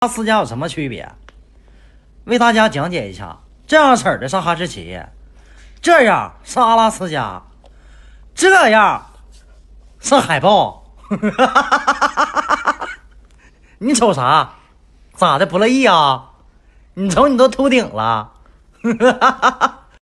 阿拉斯加有什么区别？为大家讲解一下：这样式的上哈士奇，这样上阿拉斯加，这样上海豹。你瞅啥？咋的不乐意啊？你瞅你都秃顶了。